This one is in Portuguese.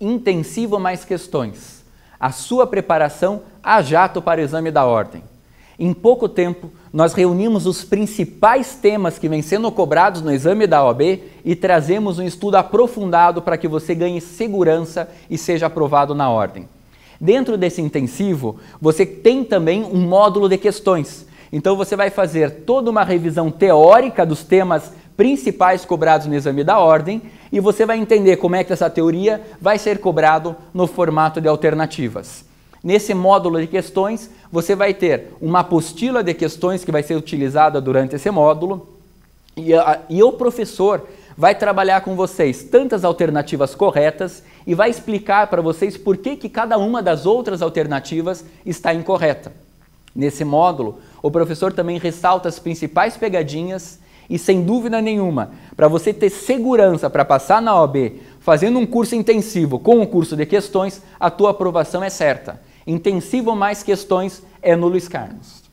intensivo mais questões. A sua preparação a jato para o exame da ordem. Em pouco tempo, nós reunimos os principais temas que vêm sendo cobrados no exame da OAB e trazemos um estudo aprofundado para que você ganhe segurança e seja aprovado na ordem. Dentro desse intensivo, você tem também um módulo de questões. Então você vai fazer toda uma revisão teórica dos temas principais cobrados no exame da ordem e você vai entender como é que essa teoria vai ser cobrado no formato de alternativas. Nesse módulo de questões, você vai ter uma apostila de questões que vai ser utilizada durante esse módulo e, a, e o professor vai trabalhar com vocês tantas alternativas corretas e vai explicar para vocês por que, que cada uma das outras alternativas está incorreta. Nesse módulo, o professor também ressalta as principais pegadinhas e sem dúvida nenhuma, para você ter segurança para passar na OAB, fazendo um curso intensivo com o um curso de questões, a tua aprovação é certa. Intensivo mais questões é no Luiz Carlos.